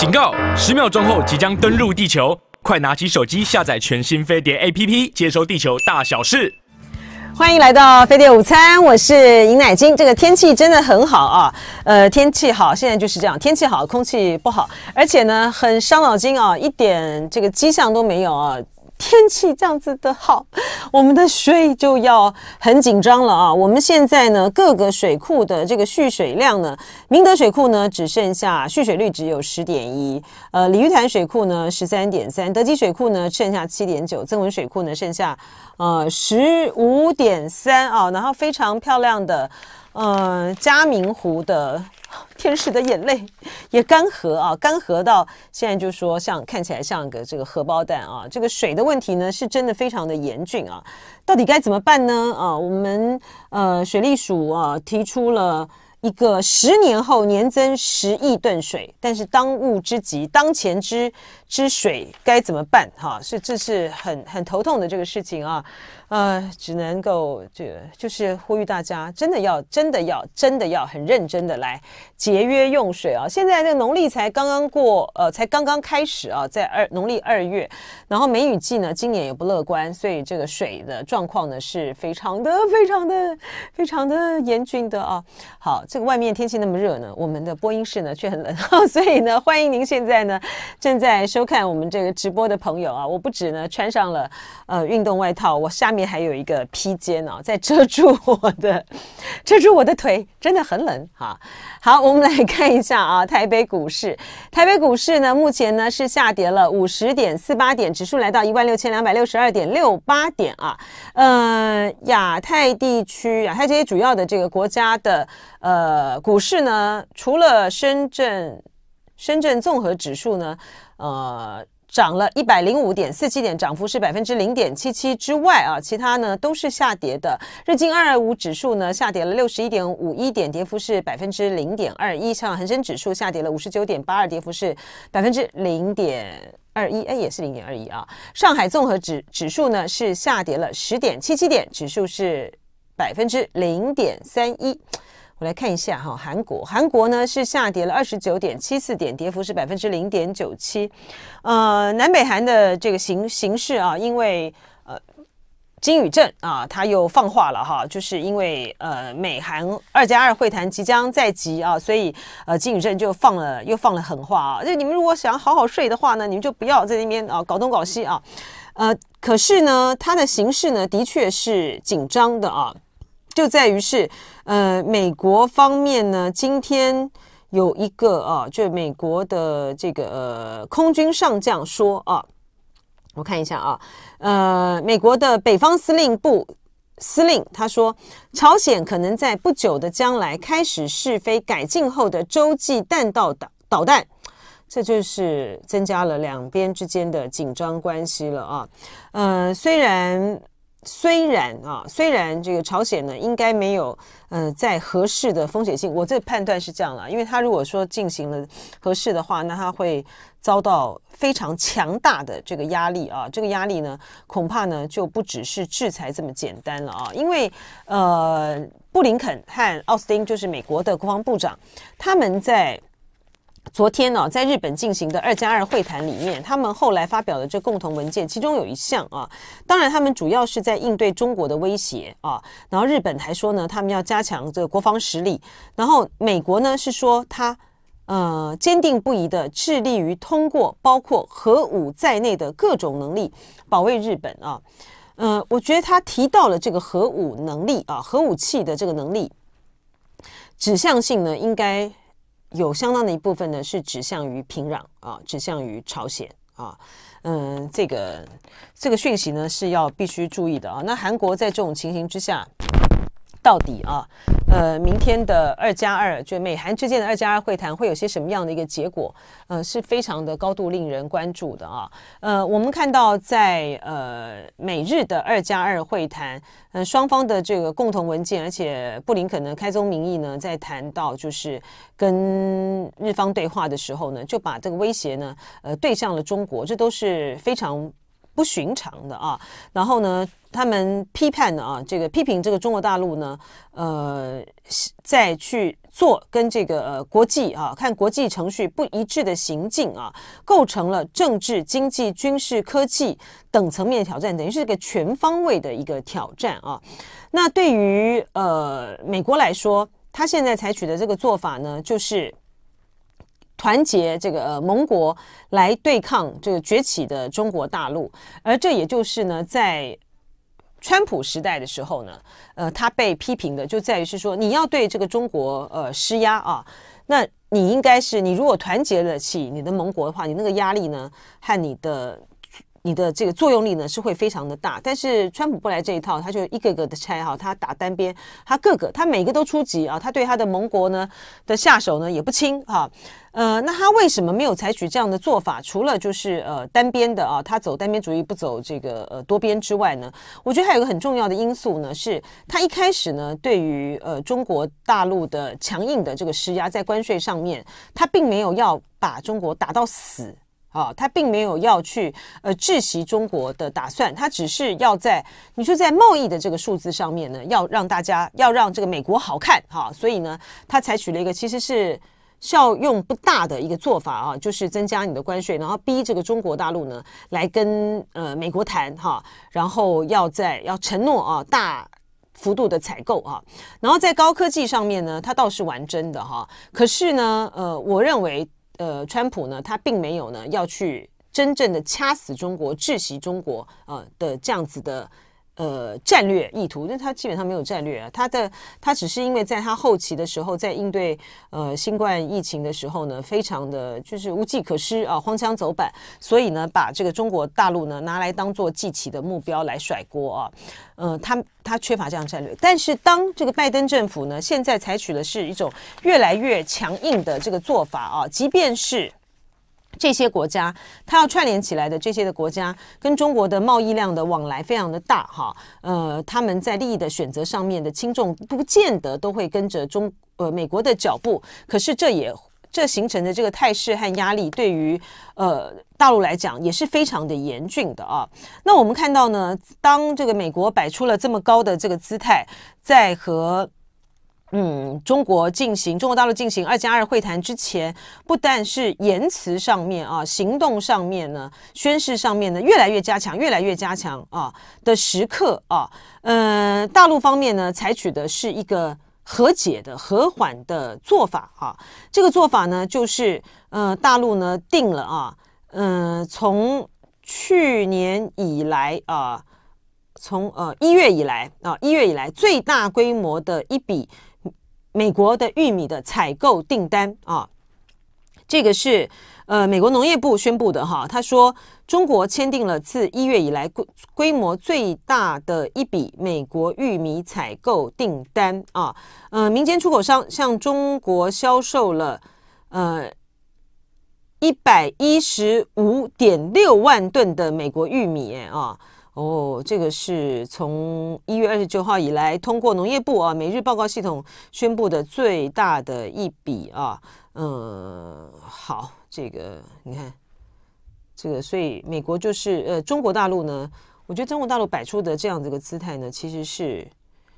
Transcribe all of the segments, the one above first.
警告！十秒钟后即将登陆地球，快拿起手机下载全新飞碟 APP，接收地球大小事。欢迎来到飞碟午餐，我是尹乃金。这个天气真的很好啊，呃，天气好，现在就是这样，天气好，空气不好，而且呢很伤脑筋啊，一点这个迹象都没有啊。天气这样子的好，我们的水就要很紧张了啊！我们现在呢，各个水库的这个蓄水量呢，明德水库呢只剩下蓄水率只有十点一，呃，鲤鱼潭水库呢十三点三，德基水库呢剩下七点九，增文水库呢剩下呃十五点三啊，然后非常漂亮的呃嘉明湖的。天使的眼泪也干涸啊，干涸到现在就说像看起来像个这个荷包蛋啊，这个水的问题呢是真的非常的严峻啊，到底该怎么办呢？啊，我们呃水利署啊提出了一个十年后年增十亿吨水，但是当务之急当前之。之水该怎么办？哈，是这是很很头痛的这个事情啊，呃，只能够这就是呼吁大家，真的要真的要真的要很认真的来节约用水啊！现在这个农历才刚刚过，呃，才刚刚开始啊，在二农历二月，然后梅雨季呢，今年也不乐观，所以这个水的状况呢是非常的非常的非常的严峻的啊！好，这个外面天气那么热呢，我们的播音室呢却很冷，所以呢，欢迎您现在呢正在收。收看我们这个直播的朋友啊，我不止呢穿上了呃运动外套，我下面还有一个披肩呢，在遮住我的遮住我的腿，真的很冷哈。好，我们来看一下啊，台北股市，台北股市呢目前呢是下跌了五十点四八点，指数来到一万六千两百六十二点六八点啊。嗯，亚太地区，亚太这些主要的这个国家的呃股市呢，除了深圳深圳综合指数呢。呃，涨了一百零五点四七点，涨幅是百分之零点七七之外啊，其他呢都是下跌的。日经二二五指数呢下跌了六十一点五一点，跌幅是百分之零点二一。上恒生指数下跌了五十九点八二，跌幅是百分之零点二一。哎，也是零点二一啊。上海综合指指数呢是下跌了十点七七点，指数是百分之零点三一。我来看一下哈，韩国韩国呢是下跌了二十九点七四点，跌幅是百分之零点九七。呃，南北韩的这个形形势啊，因为呃金宇镇啊他又放话了哈，就是因为呃美韩二加二会谈即将在即啊，所以呃金宇镇就放了又放了狠话啊，就你们如果想好好睡的话呢，你们就不要在那边啊搞东搞西啊。呃，可是呢，它的形势呢的确是紧张的啊。就在于是，呃，美国方面呢，今天有一个啊，就美国的这个呃空军上将说啊，我看一下啊，呃，美国的北方司令部司令他说，朝鲜可能在不久的将来开始试飞改进后的洲际弹道导导弹，这就是增加了两边之间的紧张关系了啊，呃，虽然。虽然啊，虽然这个朝鲜呢，应该没有，呃，在合适的风险性，我这判断是这样了，因为他如果说进行了合适的话，那他会遭到非常强大的这个压力啊，这个压力呢，恐怕呢就不只是制裁这么简单了啊，因为呃，布林肯和奥斯汀就是美国的国防部长，他们在。昨天呢，在日本进行的“二加二”会谈里面，他们后来发表的这共同文件，其中有一项啊，当然他们主要是在应对中国的威胁啊。然后日本还说呢，他们要加强这个国防实力。然后美国呢是说他呃坚定不移的致力于通过包括核武在内的各种能力保卫日本啊。嗯，我觉得他提到了这个核武能力啊，核武器的这个能力指向性呢，应该。有相当的一部分呢，是指向于平壤啊，指向于朝鲜啊，嗯，这个这个讯息呢是要必须注意的啊。那韩国在这种情形之下。到底啊，呃，明天的二加二，就美韩之间的二加二会谈，会有些什么样的一个结果？呃，是非常的高度令人关注的啊。呃，我们看到在呃美日的二加二会谈，嗯，双方的这个共同文件，而且布林肯呢，开宗明义呢，在谈到就是跟日方对话的时候呢，就把这个威胁呢，呃，对向了中国，这都是非常。不寻常的啊，然后呢，他们批判的啊，这个批评这个中国大陆呢，呃，再去做跟这个国际啊，看国际程序不一致的行径啊，构成了政治、经济、军事、科技等层面挑战，等于是个全方位的一个挑战啊。那对于呃美国来说，他现在采取的这个做法呢，就是。团结这个盟国来对抗这个崛起的中国大陆，而这也就是呢，在川普时代的时候呢，呃，他被批评的就在于是说，你要对这个中国呃施压啊，那你应该是你如果团结了起你的盟国的话，你那个压力呢和你的。你的这个作用力呢是会非常的大，但是川普不来这一套，他就一个个的拆哈，他打单边，他各个他每个都出击啊，他对他的盟国呢的下手呢也不轻哈，呃，那他为什么没有采取这样的做法？除了就是呃单边的啊，他走单边主义不走这个呃多边之外呢？我觉得还有一个很重要的因素呢，是他一开始呢对于呃中国大陆的强硬的这个施压在关税上面，他并没有要把中国打到死。啊，他并没有要去呃窒息中国的打算，他只是要在你说在贸易的这个数字上面呢，要让大家要让这个美国好看哈，所以呢，他采取了一个其实是效用不大的一个做法啊，就是增加你的关税，然后逼这个中国大陆呢来跟呃美国谈哈，然后要在要承诺啊大幅度的采购哈，然后在高科技上面呢，他倒是玩真的哈，可是呢，呃，我认为。呃，川普呢，他并没有呢要去真正的掐死中国、窒息中国啊的这样子的。呃，战略意图，但他基本上没有战略啊，他的他只是因为在他后期的时候，在应对呃新冠疫情的时候呢，非常的就是无计可施啊，荒腔走板，所以呢，把这个中国大陆呢拿来当做祭旗的目标来甩锅啊，呃，他他缺乏这样战略，但是当这个拜登政府呢现在采取的是一种越来越强硬的这个做法啊，即便是。这些国家，它要串联起来的这些的国家，跟中国的贸易量的往来非常的大哈，呃，他们在利益的选择上面的轻重，不见得都会跟着中呃美国的脚步，可是这也这形成的这个态势和压力，对于呃大陆来讲，也是非常的严峻的啊。那我们看到呢，当这个美国摆出了这么高的这个姿态，在和。嗯，中国进行中国大陆进行二加二会谈之前，不但是言辞上面啊，行动上面呢，宣誓上面呢，越来越加强，越来越加强啊的时刻啊，呃，大陆方面呢，采取的是一个和解的和缓的做法啊，这个做法呢，就是呃，大陆呢定了啊，嗯，从去年以来啊，从呃一月以来啊，一月以来最大规模的一笔。美国的玉米的采购订单啊，这个是呃美国农业部宣布的哈，他说中国签订了自一月以来规规模最大的一笔美国玉米采购订单啊，呃，民间出口商向中国销售了呃一百一十五点六万吨的美国玉米啊。哦，这个是从一月二十九号以来通过农业部啊每日报告系统宣布的最大的一笔啊，嗯，好，这个你看，这个，所以美国就是呃，中国大陆呢，我觉得中国大陆摆出的这样的个姿态呢，其实是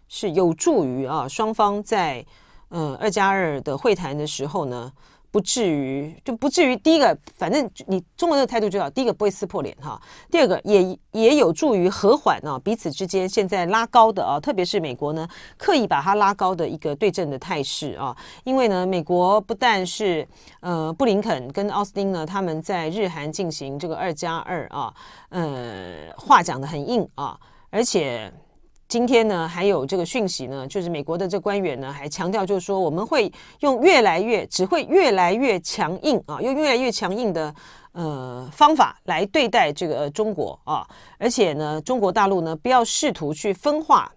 是有助于啊双方在呃二加二的会谈的时候呢。不至于，就不至于。第一个，反正你中国这个态度最好。第一个不会撕破脸哈。第二个，也也有助于和缓啊彼此之间现在拉高的啊，特别是美国呢刻意把它拉高的一个对阵的态势啊。因为呢，美国不但是呃布林肯跟奥斯汀呢他们在日韩进行这个二加二啊，呃话讲的很硬啊，而且。今天呢，还有这个讯息呢，就是美国的这官员呢，还强调，就是说我们会用越来越只会越来越强硬啊，用越来越强硬的呃方法来对待这个中国啊，而且呢，中国大陆呢不要试图去分化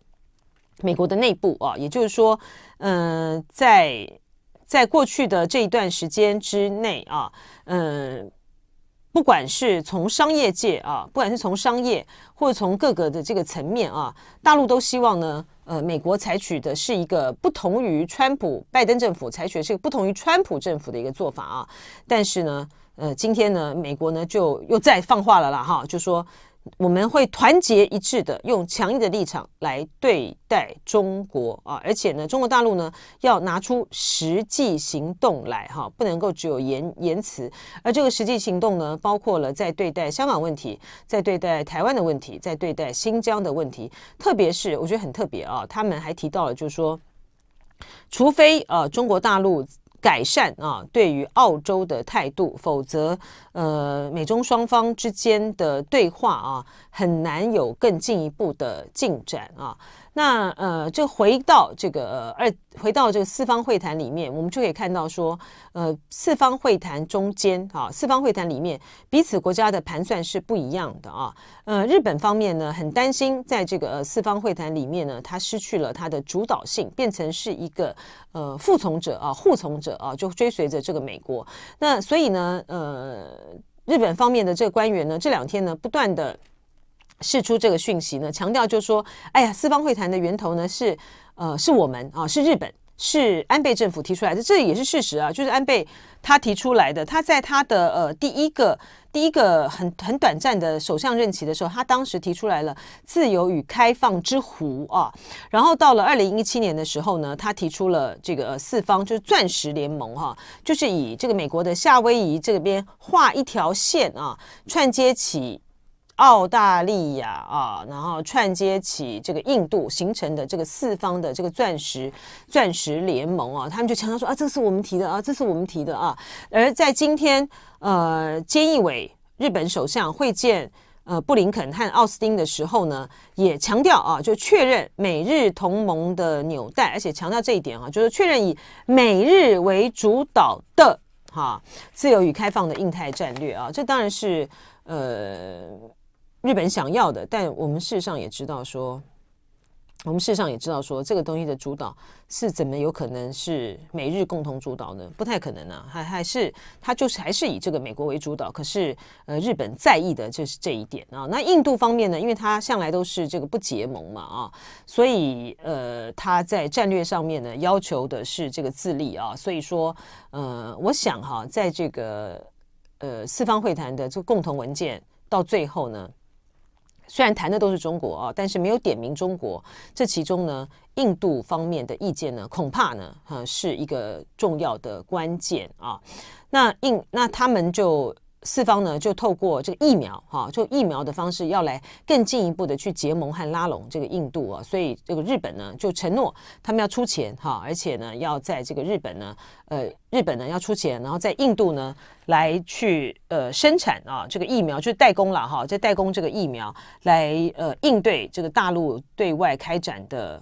美国的内部啊，也就是说，嗯，在在过去的这一段时间之内啊，嗯。不管是从商业界啊，不管是从商业或者从各个的这个层面啊，大陆都希望呢，呃，美国采取的是一个不同于川普拜登政府采取的是不同于川普政府的一个做法啊。但是呢，呃，今天呢，美国呢就又再放话了啦，哈，就说。我们会团结一致的，用强硬的立场来对待中国啊！而且呢，中国大陆呢要拿出实际行动来哈，不能够只有言言辞。而这个实际行动呢，包括了在对待香港问题，在对待台湾的问题，在对待新疆的问题。特别是我觉得很特别啊，他们还提到了，就是说，除非呃中国大陆。改善啊，对于澳洲的态度，否则，呃，美中双方之间的对话啊，很难有更进一步的进展啊。那呃，就回到这个二，回到这个四方会谈里面，我们就可以看到说，呃，四方会谈中间啊，四方会谈里面彼此国家的盘算是不一样的啊。呃，日本方面呢，很担心在这个四方会谈里面呢，它失去了它的主导性，变成是一个呃服从者啊、护从者啊，就追随着这个美国。那所以呢，呃，日本方面的这个官员呢，这两天呢，不断的。释出这个讯息呢，强调就是说，哎呀，四方会谈的源头呢是，呃，是我们啊，是日本，是安倍政府提出来的，这也是事实啊，就是安倍他提出来的，他在他的呃第一个第一个很很短暂的首相任期的时候，他当时提出来了“自由与开放之湖啊，然后到了二零一七年的时候呢，他提出了这个四方就是钻石联盟哈，就是以这个美国的夏威夷这边画一条线啊，串接起。澳大利亚啊，然后串接起这个印度形成的这个四方的这个钻石钻石联盟啊，他们就常常说啊，这是我们提的啊，这是我们提的啊。而在今天，呃，菅义伟日本首相会见呃布林肯和奥斯汀的时候呢，也强调啊，就确认美日同盟的纽带，而且强调这一点啊，就是确认以美日为主导的哈自由与开放的印太战略啊，这当然是呃。日本想要的，但我们事实上也知道说，我们事实上也知道说，这个东西的主导是怎么有可能是美日共同主导呢？不太可能啊，还还是它就是还是以这个美国为主导。可是呃，日本在意的就是这一点啊。那印度方面呢？因为它向来都是这个不结盟嘛啊，所以呃，它在战略上面呢要求的是这个自立啊。所以说呃，我想哈，在这个呃四方会谈的这个共同文件到最后呢。虽然谈的都是中国啊，但是没有点名中国，这其中呢，印度方面的意见呢，恐怕呢，哈，是一个重要的关键啊。那印那他们就。四方呢，就透过这个疫苗，哈，就疫苗的方式，要来更进一步的去结盟和拉拢这个印度啊，所以这个日本呢，就承诺他们要出钱，哈，而且呢，要在这个日本呢，呃，日本呢要出钱，然后在印度呢来去呃生产啊，这个疫苗就是代工了哈，在代工这个疫苗来呃应对这个大陆对外开展的。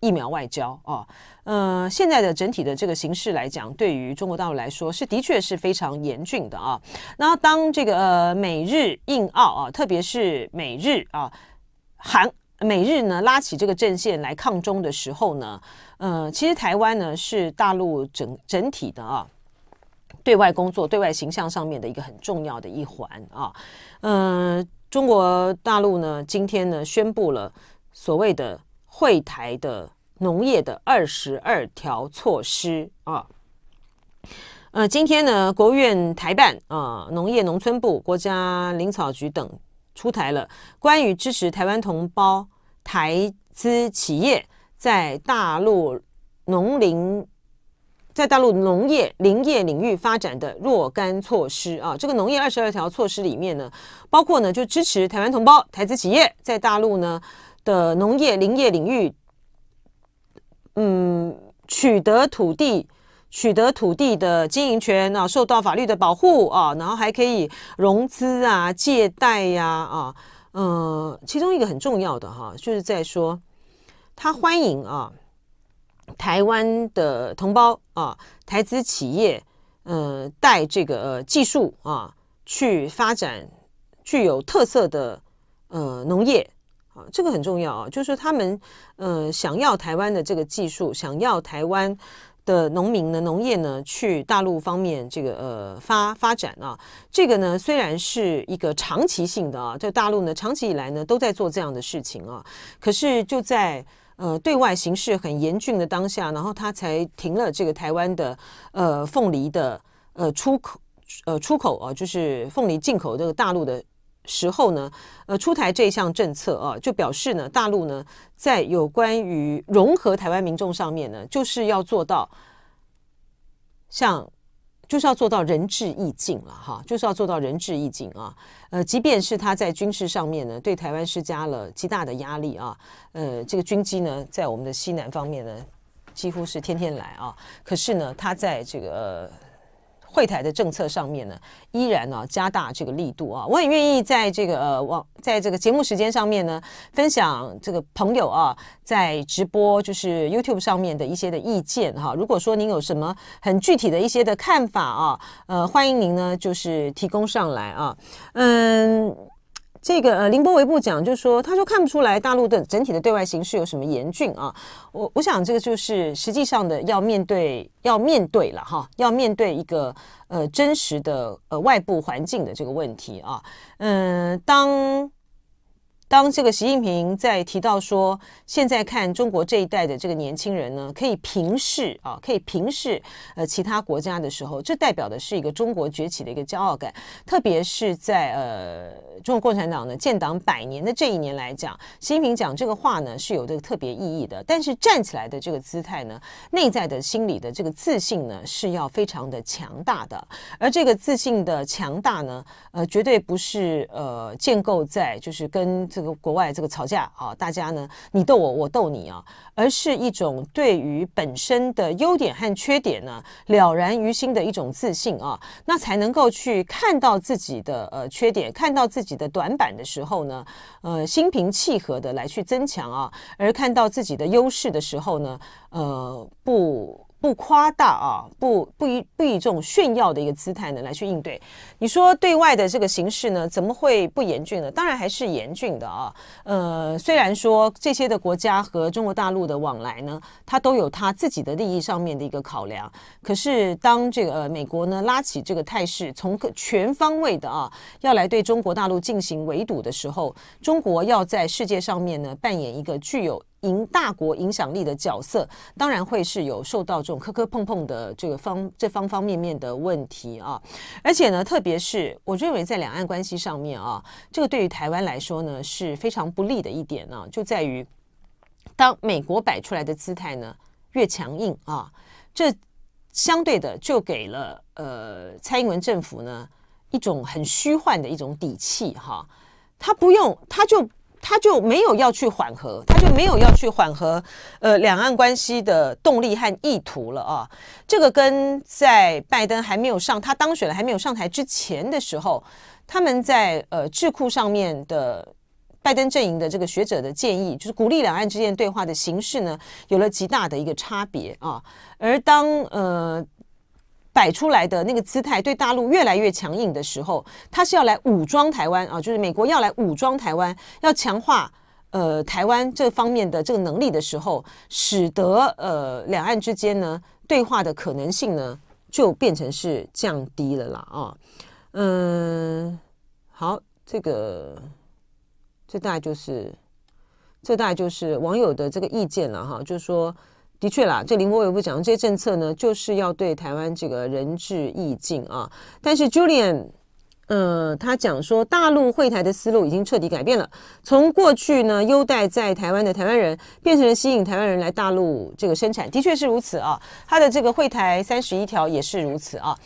疫苗外交啊，嗯，现在的整体的这个形势来讲，对于中国大陆来说是的确是非常严峻的啊。那当这个呃美日印澳啊，特别是美日啊，韩美日呢拉起这个阵线来抗中的时候呢，嗯，其实台湾呢是大陆整整体的啊，对外工作、对外形象上面的一个很重要的一环啊。嗯，中国大陆呢今天呢宣布了所谓的。会台的农业的二十二条措施啊，呃，今天呢，国务院台办啊，农业农村部、国家林草局等出台了关于支持台湾同胞台资企业在大陆农林，在大陆农业林业领域发展的若干措施啊。这个农业二十二条措施里面呢，包括呢，就支持台湾同胞台资企业在大陆呢。的农业、林业领域，嗯，取得土地、取得土地的经营权啊，受到法律的保护啊，然后还可以融资啊、借贷呀啊，呃，其中一个很重要的哈，就是在说他欢迎啊，台湾的同胞啊，台资企业呃，带这个技术啊，去发展具有特色的呃农业。啊，这个很重要啊，就是他们呃想要台湾的这个技术，想要台湾的农民呢、农业呢去大陆方面这个呃发发展啊，这个呢虽然是一个长期性的啊，在大陆呢长期以来呢都在做这样的事情啊，可是就在呃对外形势很严峻的当下，然后他才停了这个台湾的呃凤梨的呃出口呃出口啊，就是凤梨进口这个大陆的。时候呢，呃，出台这项政策啊，就表示呢，大陆呢在有关于融合台湾民众上面呢，就是要做到像，就是要做到仁至义尽了哈，就是要做到仁至义尽啊。呃，即便是他在军事上面呢，对台湾施加了极大的压力啊，呃，这个军机呢，在我们的西南方面呢，几乎是天天来啊。可是呢，他在这个。会台的政策上面呢，依然呢加大这个力度啊。我很愿意在这个呃，在这个节目时间上面呢，分享这个朋友啊，在直播就是 YouTube 上面的一些的意见哈。如果说您有什么很具体的一些的看法啊，呃，欢迎您呢就是提供上来啊，嗯。这个呃，林波维部讲，就说他说看不出来大陆的整体的对外形势有什么严峻啊，我我想这个就是实际上的要面对要面对了哈，要面对一个呃真实的呃外部环境的这个问题啊，嗯，当。当这个习近平在提到说，现在看中国这一代的这个年轻人呢，可以平视啊，可以平视呃其他国家的时候，这代表的是一个中国崛起的一个骄傲感。特别是在呃中国共产党呢建党百年的这一年来讲，习近平讲这个话呢是有这个特别意义的。但是站起来的这个姿态呢，内在的心理的这个自信呢是要非常的强大的，而这个自信的强大呢，呃，绝对不是呃建构在就是跟这个国外这个吵架啊，大家呢，你逗我，我逗你啊，而是一种对于本身的优点和缺点呢了然于心的一种自信啊，那才能够去看到自己的呃缺点，看到自己的短板的时候呢，呃心平气和的来去增强啊，而看到自己的优势的时候呢，呃不。不夸大啊，不不以不以这种炫耀的一个姿态呢来去应对。你说对外的这个形势呢，怎么会不严峻呢？当然还是严峻的啊。呃，虽然说这些的国家和中国大陆的往来呢，它都有它自己的利益上面的一个考量。可是当这个美国呢拉起这个态势，从全方位的啊要来对中国大陆进行围堵的时候，中国要在世界上面呢扮演一个具有。赢大国影响力的角色，当然会是有受到这种磕磕碰碰的这个方这方方面面的问题啊，而且呢，特别是我认为在两岸关系上面啊，这个对于台湾来说呢是非常不利的一点呢，就在于当美国摆出来的姿态呢越强硬啊，这相对的就给了呃蔡英文政府呢一种很虚幻的一种底气哈，他不用他就。他就没有要去缓和，他就没有要去缓和，呃，两岸关系的动力和意图了啊。这个跟在拜登还没有上，他当选了还没有上台之前的时候，他们在呃智库上面的拜登阵营的这个学者的建议，就是鼓励两岸之间对话的形式呢，有了极大的一个差别啊。而当呃。摆出来的那个姿态，对大陆越来越强硬的时候，他是要来武装台湾啊，就是美国要来武装台湾，要强化呃台湾这方面的这个能力的时候，使得呃两岸之间呢对话的可能性呢就变成是降低了啦啊，嗯，好，这个这大概就是这大概就是网友的这个意见了哈，就是说。的确啦，这林国伟不讲这些政策呢，就是要对台湾这个仁至义尽啊。但是 Julian，呃，他讲说大陆会台的思路已经彻底改变了，从过去呢优待在台湾的台湾人，变成了吸引台湾人来大陆这个生产，的确是如此啊。他的这个会台三十一条也是如此啊。